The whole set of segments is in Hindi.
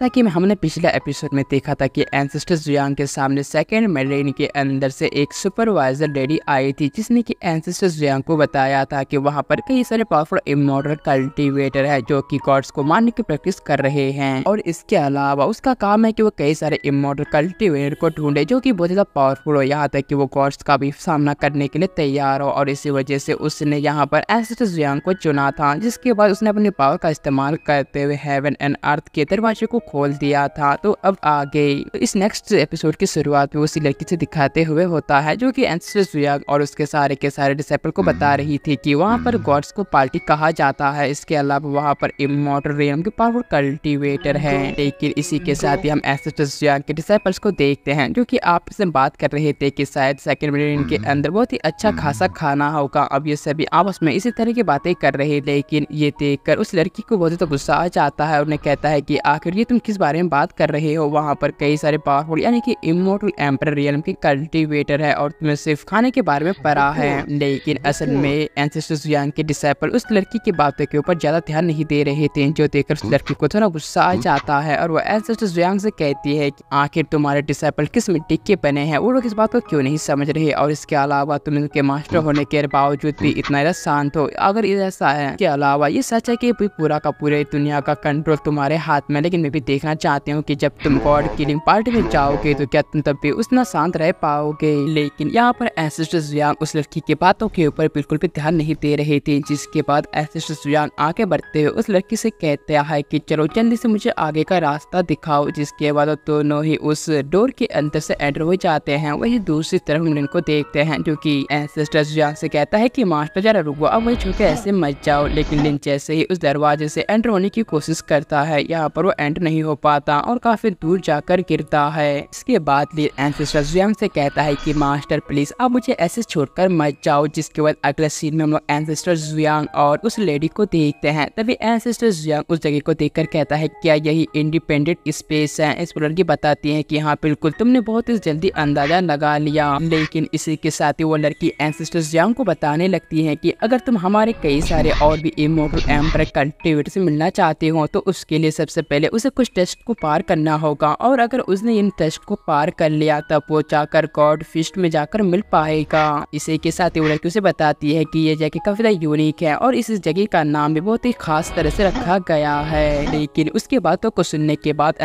जैसा कि हमने पिछले एपिसोड में देखा था कि एंसेस्टर जुआंग के सामने सेकेंड मेलेन के अंदर से एक सुपरवाइजर लेडी आई थी जिसने कि एंसेस्टर जुआंग को बताया था कि वहाँ पर कई सारे पावरफुल इमोडल कल्टीवेटर है जो कि गॉड्स को मारने की प्रैक्टिस कर रहे हैं और इसके अलावा उसका काम है कि वो कई सारे इमोडल कल्टीवेटर को ढूंढे जो की बहुत ज़्यादा पावरफुल हो यहाँ तक की वो गॉड्स का भी सामना करने के लिए तैयार हो और इसी वजह से उसने यहाँ पर एंसेस्टर जुआंग को चुना था जिसके बाद उसने अपनी पावर का इस्तेमाल करते हुए हेवन एंड अर्थ के दरवाजे को खोल दिया था तो अब आ गई तो इस नेक्स्ट एपिसोड की शुरुआत में उसी लड़की से दिखाते हुए होता है जो कि जुया और उसके सारे के सारे डिसेपल को बता हम्म। रही थी कि वहाँ पर गॉड्स को पार्टी कहा जाता है इसके अलावा वहाँ पर इमोटर रेम के पावर कल्टिवेटर है हम्म। लेकिन इसी के साथ ही हम्म। हम एंसुयाग के डिसेपल्स को देखते हैं जो की आप से बात कर रहे थे कि शायद सेकेंड मिलियन के अंदर बहुत ही अच्छा खासा खाना होगा अब ये सभी आपस में इसी तरह की बातें कर रहे लेकिन ये देखकर उस लड़की को बहुत ज्यादा गुस्सा आ जाता है उन्हें कहता है कि आखिर ये तुम किस बारे में बात कर रहे हो वहाँ पर कई सारे पावरफुल यानी कि इमोटल एम्पर रियलम के कल्टिवेटर है और तुम्हें सिर्फ खाने के बारे में पड़ा है लेकिन अच्छा। असल में एंसेस्टर्स के डिसाइपल उस लड़की की बातों के ऊपर ज़्यादा ध्यान नहीं दे रहे थे जो देखकर उस लड़की को थोड़ा गुस्सा आ जाता है और वो एंसेस्टर्स यांग से कहती है कि आखिर तुम्हारे डिसाइपल किस मिट्टी के बने हैं वो लोग इस बात को क्यों नहीं समझ रहे और इसके अलावा तुम इनके मास्टर होने के बावजूद भी hmm. इतना ज़्यादा शांत हो अगर ऐसा है के अलावा ये सच है की पूरा का पूरे दुनिया का कंट्रोल तुम्हारे हाथ में लेकिन मैं भी देखना चाहते हो कि जब तुम गॉड किलिंग पार्टी में जाओगे तो क्या तुम तब भी उतना शांत रह पाओगे लेकिन यहाँ पर एसिस्टर वियांग उस लड़की की बातों के ऊपर बिल्कुल भी ध्यान नहीं दे रहे थे जिसके बाद एसिस्टर वियांग आगे बढ़ते हुए उस लड़की से कहता है की चलो जल्दी से मुझे आगे का रास्ता दिखाओ जिसके बाद दोनों ही उस डोर के अंदर से एंटर हो जाते हैं वही दूसरी तरफ मिलन को देखते हैं जो की एसिस्टर जान से कहता है की मास्टर जरा रुको अब वही छोटे ऐसे मच जाओ लेकिन लिन जैसे ही उस दरवाजे से एंटर होने की कोशिश करता है यहाँ पर वो एंटर नहीं नहीं हो पाता और काफी दूर जाकर गिरता है इसके बाद लीड एंसेस्टर स्वयं से कहता है कि मास्टर प्लीज आप मुझे ऐसे छोड़कर मत जाओ जिसके बाद अगले सीन में हम लोग एंसेस्टर जुयांग और उस लेडी को देखते हैं तभी एंसेस्टर जुयांग उस जगह को देखकर कहता है क्या यही इंडिपेंडेंट स्पेस है इस पर लड़की बताती है की हाँ बिल्कुल तुमने बहुत ही जल्दी अंदाजा लगा लिया लेकिन इसी के साथ ही वो लड़की एंसेस्टर जुयांग को बताने लगती है की अगर तुम हमारे कई सारे और भी इमोटल एम्पर कंट्रीब्यूट से मिलना चाहते हो तो उसके लिए सबसे पहले उसे कुछ कुछ टेस्ट को पार करना होगा और अगर उसने इन टेस्ट को पार कर लिया तब वो जाकर गॉड फिस्ट में जाकर मिल पाएगा इसी के साथ ही उसे बताती है कि ये जगह काफी ज्यादा यूनिक है और इस जगह का नाम भी बहुत ही खास तरह से रखा गया है लेकिन उसके बातों को सुनने के बाद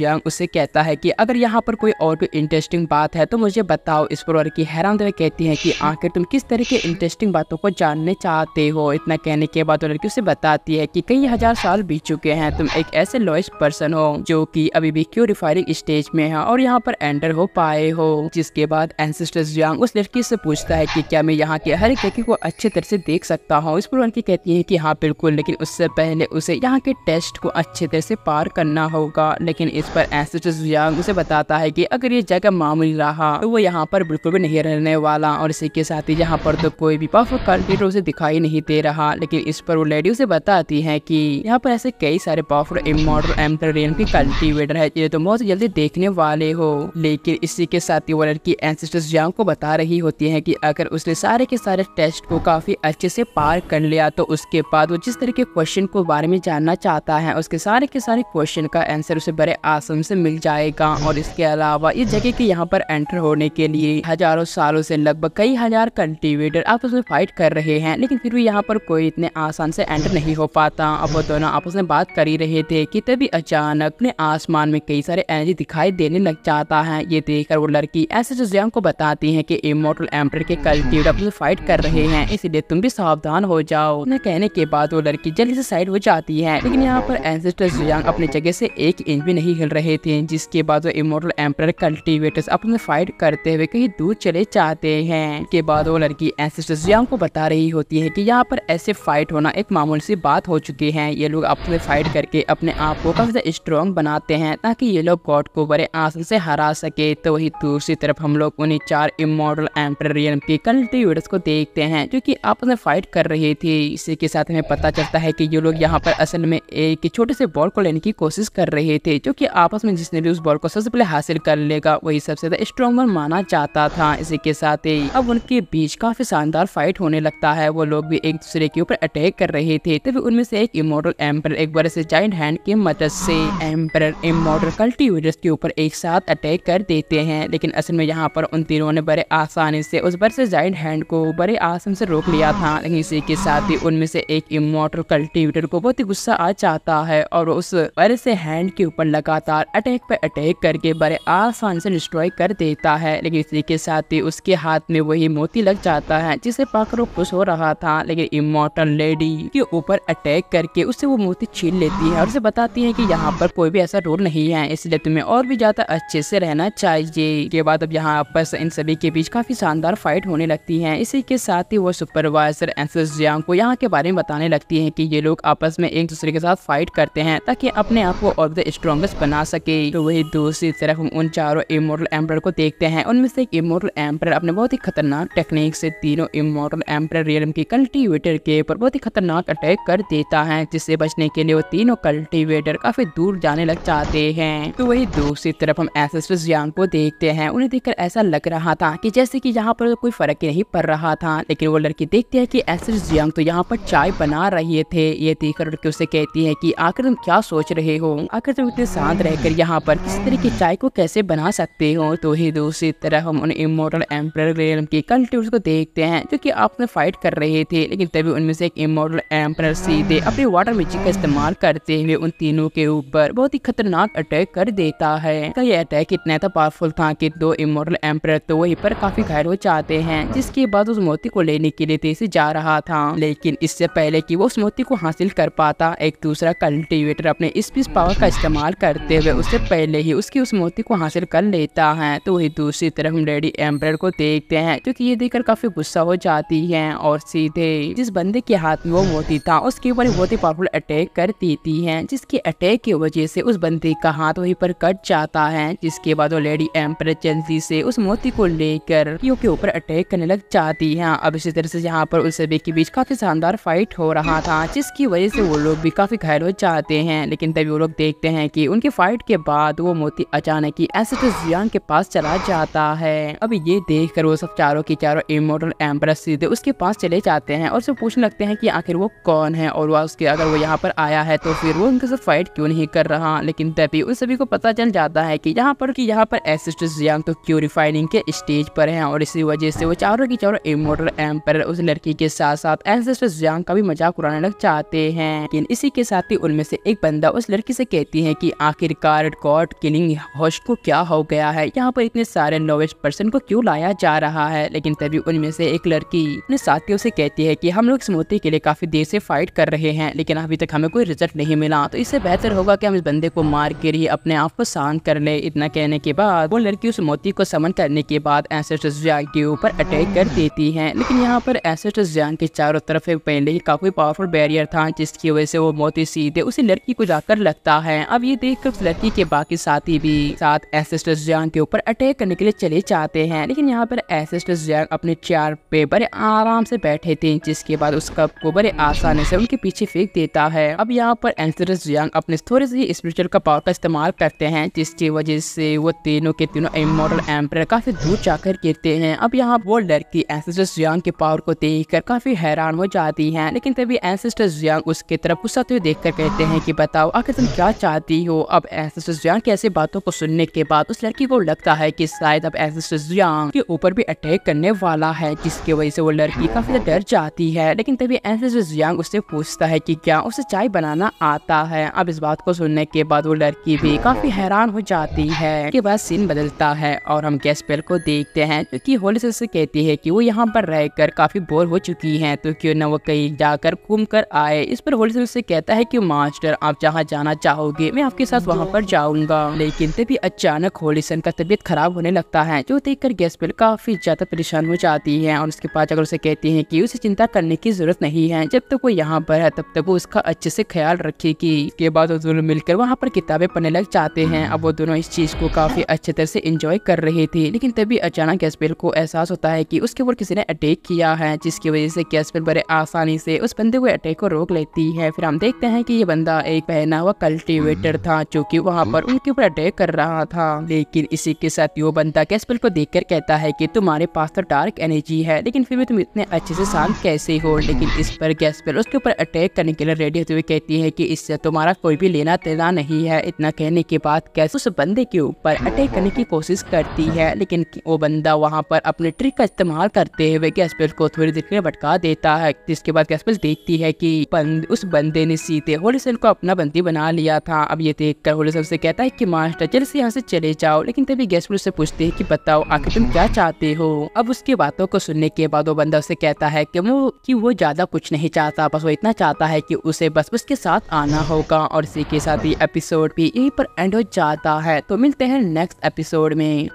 यंग उसे कहता है की अगर यहाँ पर कोई और भी इंटरेस्टिंग बात है तो मुझे बताओ इस पर की हैरान कहती है की आखिर तुम किस तरह के इंटरेस्टिंग बातों को जानने चाहते हो इतना कहने के बाद वो लड़की उसे बताती है की कई हजार साल बीत चुके हैं तुम एक ऐसे लॉइस पर्सन पर्सन हो जो कि अभी भी क्यू रिफायरिंग स्टेज में है और यहाँ पर एंटर हो पाए हो जिसके बाद एंसेस्टर्स यांग उस लड़की से पूछता है कि क्या मैं यहाँ के हर एक लड़की को अच्छे तरह से देख सकता हूँ इस पर लड़की कहती है कि हाँ बिल्कुल लेकिन उससे पहले उसे यहाँ के टेस्ट को अच्छे तरह से पार करना होगा लेकिन इस पर एंसेस्टर्स यांग उसे बताता है की अगर ये जगह मामूली रहा तो वो यहाँ पर बिल्कुल भी नहीं रहने वाला और इसी के साथ ही यहाँ पर तो कोई भी परफेक्ट कैलकुलेटर उसे दिखाई नहीं दे रहा लेकिन इस पर वो लेडी उसे बताती है की यहाँ पर ऐसे कई सारे पावरफुल इमोडल एम्पर रेन की कल्टीवेटर है ये तो बहुत जल्दी देखने वाले हो लेकिन इसी के साथ ही वो लड़की एंसेस्टर्स जंग को बता रही होती है कि अगर उसने सारे के सारे टेस्ट को काफी अच्छे से पार कर लिया तो उसके बाद वो जिस तरह के क्वेश्चन को बारे में जानना चाहता है उसके सारे के सारे क्वेश्चन का आंसर उसे बड़े आसम से मिल जाएगा और इसके अलावा इस जगह के यहाँ पर एंटर होने के लिए हजारों सालों से लगभग कई हजार कल्टीवेटर आपस में फाइट कर रहे हैं लेकिन फिर भी यहाँ पर कोई इतने आसान से एंटर नहीं हो पाता अब वो तो दोनों आपस में बात कर ही रहे थे कि तभी अचानक अचानक अपने आसमान में कई सारे एनर्जी दिखाई देने लग जाता है ये देखकर वो लड़की ऐसे सुजैन को बताती है कि इमोटल एम्पर के कल अपने फाइट कर रहे हैं इसलिए तुम भी सावधान हो जाओ न कहने के बाद वो लड़की जल्दी से साइड हो जाती है लेकिन यहाँ पर एनसेस्टर जुयांग अपनी जगह से एक इंच भी नहीं हिल रहे थे जिसके बाद वो इमोटल एम्पर कल्टीवेटर्स अपने फाइट करते हुए कहीं दूर चले जाते हैं के बाद वो लड़की एनसेस्टर जुयांग को बता रही होती है की यहाँ पर ऐसे फाइट होना एक मामूल सी बात हो चुकी है ये लोग अपने फाइट करके अपने आप को कम स्ट्रॉन्ग बनाते हैं ताकि ये लोग गॉड को बड़े आसन से हरा सके तो वही दूसरी तरफ हम लोग उन्हीं चार इमोडल एम्प्रेरियन के कल्टीवेटर्स को देखते हैं जो की आपस में फाइट कर रही थी इसी के साथ हमें पता चलता है की ये लोग यहाँ पर असल में एक छोटे से बॉल को लेने की कोशिश कर रहे थे जो की आपस में जिसने भी उस बॉल को सबसे पहले हासिल कर लेगा वही सबसे ज्यादा स्ट्रॉन्ग वन माना जाता था इसी के साथ ही अब उनके बीच काफी शानदार फाइट होने लगता है वो लोग भी एक दूसरे के ऊपर अटैक कर रहे थे तभी उनमें से एक इमोडल एम्पर एक बड़े से जाइंट हैंड की मदद से से एम्पर इमोटर कल्टीवेटर्स के ऊपर एक साथ अटैक कर देते हैं लेकिन असल में यहाँ पर उन तीनों ने बड़े आसानी से उस पर से जाइड हैंड को बड़े आसान से रोक लिया था लेकिन इसी के साथ ही उनमें से एक इमोटर कल्टीवेटर को बहुत ही गुस्सा आ जाता है और उस बड़े से हैंड के ऊपर लगातार अटैक पर अटैक करके बड़े आसान से डिस्ट्रॉय कर देता है लेकिन इसी के साथ ही उसके हाथ में वही मोती लग जाता है जिसे पाकर खुश हो रहा था लेकिन इमोटर लेडी के ऊपर अटैक करके उससे वो मोती छीन लेती है और उसे बताती है की यहाँ यहाँ पर कोई भी ऐसा रूल नहीं है इसलिए तुम्हें और भी ज़्यादा अच्छे से रहना चाहिए के बाद अब यहाँ आपस इन सभी के बीच काफ़ी शानदार फाइट होने लगती है इसी के साथ ही वो सुपरवाइजर एंसस को यहाँ के बारे में बताने लगती है की ये लोग आपस में एक दूसरे के साथ फाइट करते हैं ताकि अपने आप को और स्ट्रॉन्गेस्ट बना सके तो वही दूसरी तरफ उन चारों इमोरल एम्पर को देखते हैं उनमें से एक इमोरल एम्पर अपने बहुत ही खतरनाक टेक्निक से तीनों इमोरल एम्पर रियलम के कल्टीवेटर के ऊपर बहुत ही खतरनाक अटैक कर देता है जिससे बचने के लिए वो तीनों कल्टीवेटर काफी दूर जाने लग जाते हैं तो वही दूसरी तरफ हम एस यांग को देखते हैं उन्हें देखकर ऐसा लग रहा था कि जैसे कि यहाँ पर कोई फर्क नहीं पड़ रहा था लेकिन वो लड़की देखते है की एसिस्टेंस यांग तो यहाँ पर चाय बना रहे थे ये देखकर लड़की उसे कहती है की आखिर तुम क्या सोच रहे हो आखिर तुम इतने शांत रहकर यहाँ पर किसी तरह की चाय को कैसे बना सकते हो तो ही दूसरी तरफ हम उन इमोटल एम्पर के कल्टिवर्स को देखते हैं जो कि आपने फाइट कर रहे थे लेकिन तभी उनमें से एक इमोटल एम्पर सीधे अपने वाटर मैजिक का इस्तेमाल करते हुए उन तीनों के ऊपर बहुत ही खतरनाक अटैक कर देता है का यह अटैक इतना था पावरफुल था कि दो इमोरल एम्पर तो वही पर काफी घायल हो जाते हैं जिसके बाद उस मोती को लेने के लिए तेजी जा रहा था लेकिन इससे पहले कि वो उस मोती को हासिल कर पाता एक दूसरा कल्टीवेटर अपने स्पीस पावर का इस्तेमाल करते हुए उससे पहले ही उसकी उस मोती को हासिल कर लेता है तो वही दूसरी तरफ हम लेडी एम्पर को देखते हैं क्योंकि ये देखकर काफी गुस्सा हो जाती है और सीधे जिस बंदे के हाथ में वो मोती था उसके ऊपर बहुत ही पावरफुल अटैक कर देती है जिसके अटैक की वजह से उस बंदे का हाथ वहीं पर कट जाता है जिसके बाद वो लेडी एम्पर जल्दी से उस मोती को लेकर यू के ऊपर अटैक करने लग जाती है अब इसी तरह से यहाँ पर उस सभी के बीच काफी शानदार फाइट हो रहा था जिसकी वजह से वो लोग भी काफी घायल हो जाते हैं लेकिन तभी वो लोग देखते हैं की उनकी फाइट के बाद वो मोती अचानक ही ऐसे तो जियान के पास चला जाता है अब ये देख कर वो सब चारों के चारों इमोटल एम्पर सीधे उसके पास चले जाते हैं और उसे पूछने लगते हैं कि आखिर वो कौन है और वह उसके अगर वो यहाँ पर आया है तो फिर वो उनके साथ फाइट क्यों नहीं नहीं कर रहा लेकिन तभी उन सभी को पता चल जाता है कि यहाँ पर कि यहाँ पर एसिस्टेंस जियांग तो क्यू रिफाइनिंग के स्टेज पर हैं और इसी वजह से वो चारों की चारों इमोटर एम्पर उस लड़की के साथ साथ एसिस्टेंस जियांग का भी मजाक उड़ाने लग चाहते हैं लेकिन इसी के साथ ही उनमें से एक बंदा उस लड़की से कहती है की आखिरकार गॉड किलिंग होस्ट को क्या हो गया है यहाँ पर इतने सारे नॉवेज पर्सन को क्यूँ लाया जा रहा है लेकिन तभी उनमें से एक लड़की अपने साथियों से कहती है की हम लोग स्मृति के लिए काफी देर से फाइट कर रहे हैं लेकिन अभी तक हमें कोई रिजल्ट नहीं मिला तो इससे बेहतर होगा कि हम इस बंदे को मार के ही अपने आप को शांत कर ले इतना कहने के बाद वो लड़की उस मोती को समन करने के बाद एसेट जियांग के ऊपर अटैक कर देती है लेकिन यहाँ पर एसेट जियांग के चारों तरफ एक पहले ही काफी पावरफुल बैरियर था जिसकी वजह से वो मोती सीधे उसी लड़की को जाकर लगता है अब ये देख कर उस लड़की के बाकी साथी भी साथ एसेट जियांग के ऊपर अटैक करने के लिए चले जाते हैं लेकिन यहाँ पर एसेट जियांग अपने चेयर पे बड़े आराम से बैठे थे जिसके बाद उस कप को बड़े आसानी से उनके पीछे फेंक देता है अब यहाँ पर एसेट जियांग अपने थोड़ी सी स्पिरिचुअल का पावर का इस्तेमाल करते हैं जिसकी वजह से वो तीनों के तीनों इमोटल एम्पर काफ़ी दूर जाकर गिरते हैं अब यहाँ वो लड़की एंसेस्टर जियांग के पावर को देखकर काफ़ी हैरान हो जाती है लेकिन तभी एंसेस्टर जियांग उसके तरफ गुस्साते हुए देखकर कहते हैं कि बताओ आखिर तुम क्या चाहती हो अब एंसेस्टर जियांग की ऐसी बातों को सुनने के बाद उस लड़की को लगता है की शायद अब एंसेस्टर जियांग के ऊपर भी अटैक करने वाला है जिसकी वजह से वो लड़की काफ़ी डर जाती है लेकिन तभी एंसेस्टर जियांग उससे पूछता है की क्या उसे चाय बनाना आता है अब इस बात बात को सुनने के बाद वो लड़की भी काफी हैरान हो जाती है के बाद सीन बदलता है और हम गैसपेल को देखते हैं क्योंकि होली से कहती है कि वो यहाँ पर रहकर काफी बोर हो चुकी है तो क्यों न वो कहीं जाकर घूम कर आए इस पर होली से कहता है की मास्टर आप जहाँ जाना चाहोगे मैं आपके साथ वहाँ पर जाऊंगा लेकिन तभी अचानक होली सन का तबीयत खराब होने लगता है जो देख गैस गैसपेल काफी ज्यादा परेशान हो जाती है और उसके पास अगर उसे कहती है की उसे चिंता करने की जरूरत नहीं है जब तक तो वो यहाँ पर है तब तक वो उसका अच्छे से ख्याल रखेगी के बाद दोनों मिलकर वहाँ पर किताबें पढ़ने लग जाते हैं अब वो दोनों इस चीज़ को काफ़ी अच्छे तरह से इंजॉय कर रहे थे लेकिन तभी अचानक कैसपेल को एहसास होता है की उसके ऊपर किसी ने अटैक किया है जिसकी वजह से कैसपेल बड़े आसानी से उस बंदे को अटैक को रोक लेती है फिर हम देखते हैं की ये बंदा एक पहना हुआ कल्टिवेटर था जो की वहाँ पर उनके ऊपर अटैक कर रहा था लेकिन इसी के साथ वो बंदा कैसपेल को देख कहता है की तुम्हारे पास तो डार्क एनर्जी है लेकिन फिर भी तुम इतने अच्छे से शांत कैसे हो लेकिन इस पर पर उसके ऊपर अटैक करने के लिए रेडी होते हुए कहती है कि इससे तुम्हारा कोई भी देना तेना नहीं है इतना कहने के बाद कैसे उस बंदे के ऊपर अटैक करने की कोशिश करती है लेकिन वो बंदा वहाँ पर अपने ट्रिक का इस्तेमाल करते हुए कैसपेल को थोड़ी देर में भटका देता है जिसके बाद कैसपेल देखती है की बंद, उस बंदे ने सीधे होलीसेल को अपना बंदी बना लिया था अब ये देख कर से कहता है की मास्टर जल्द से यहाँ से चले जाओ लेकिन तभी गैसपेल से पूछते है की बताओ आखिर तुम क्या चाहते हो अब उसकी बातों को सुनने के बाद वो बंदा उसे कहता है की वो की वो ज्यादा कुछ नहीं चाहता बस वो इतना चाहता है कि उसे बस उसके साथ आना होगा और इसी के साथ ही एपिसोड भी यहीं पर एंड हो जाता है तो मिलते हैं नेक्स्ट एपिसोड में